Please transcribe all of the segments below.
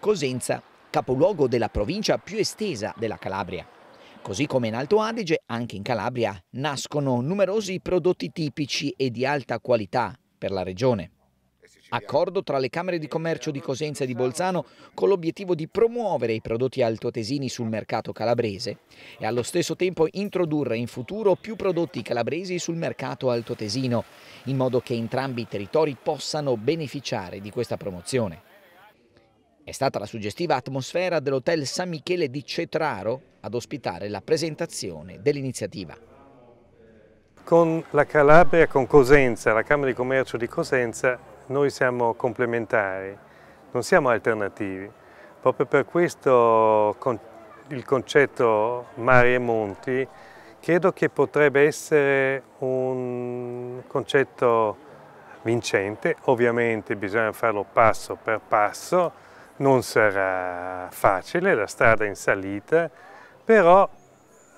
Cosenza, capoluogo della provincia più estesa della Calabria. Così come in Alto Adige, anche in Calabria nascono numerosi prodotti tipici e di alta qualità per la regione. Accordo tra le Camere di Commercio di Cosenza e di Bolzano con l'obiettivo di promuovere i prodotti altoatesini sul mercato calabrese e allo stesso tempo introdurre in futuro più prodotti calabresi sul mercato altoatesino, in modo che entrambi i territori possano beneficiare di questa promozione. È stata la suggestiva atmosfera dell'Hotel San Michele di Cetraro ad ospitare la presentazione dell'iniziativa. Con la Calabria, con Cosenza, la Camera di Commercio di Cosenza, noi siamo complementari, non siamo alternativi. Proprio per questo il concetto mare e monti credo che potrebbe essere un concetto vincente, ovviamente bisogna farlo passo per passo, non sarà facile, la strada è in salita, però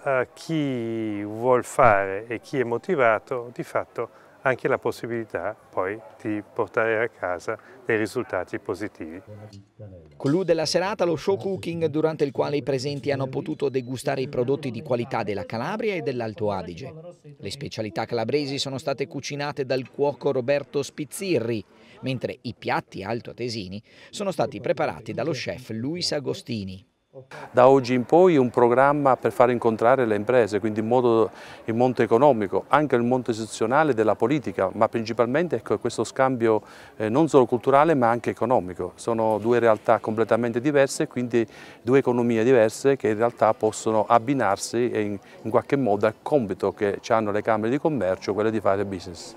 eh, chi vuol fare e chi è motivato di fatto anche la possibilità poi di portare a casa dei risultati positivi. Conclude la serata lo show cooking durante il quale i presenti hanno potuto degustare i prodotti di qualità della Calabria e dell'Alto Adige. Le specialità calabresi sono state cucinate dal cuoco Roberto Spizzirri, mentre i piatti altoatesini sono stati preparati dallo chef Luis Agostini. Da oggi in poi un programma per far incontrare le imprese, quindi il mondo economico, anche il mondo istituzionale della politica, ma principalmente ecco, questo scambio eh, non solo culturale ma anche economico. Sono due realtà completamente diverse, quindi due economie diverse che in realtà possono abbinarsi in, in qualche modo al compito che hanno le Camere di Commercio, quello di fare business.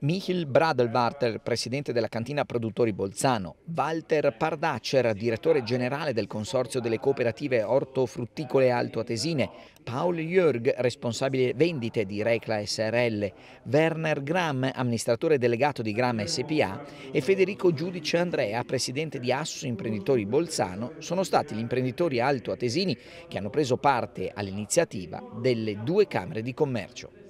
Michil Bradelwarter, presidente della cantina produttori Bolzano, Walter Pardacer, direttore generale del Consorzio delle Cooperative Ortofrutticole Altoatesine, Paul Jörg, responsabile vendite di Recla SRL, Werner Gram, amministratore delegato di Gram SPA e Federico Giudice Andrea, presidente di Asso Imprenditori Bolzano, sono stati gli imprenditori altoatesini che hanno preso parte all'iniziativa delle due Camere di Commercio.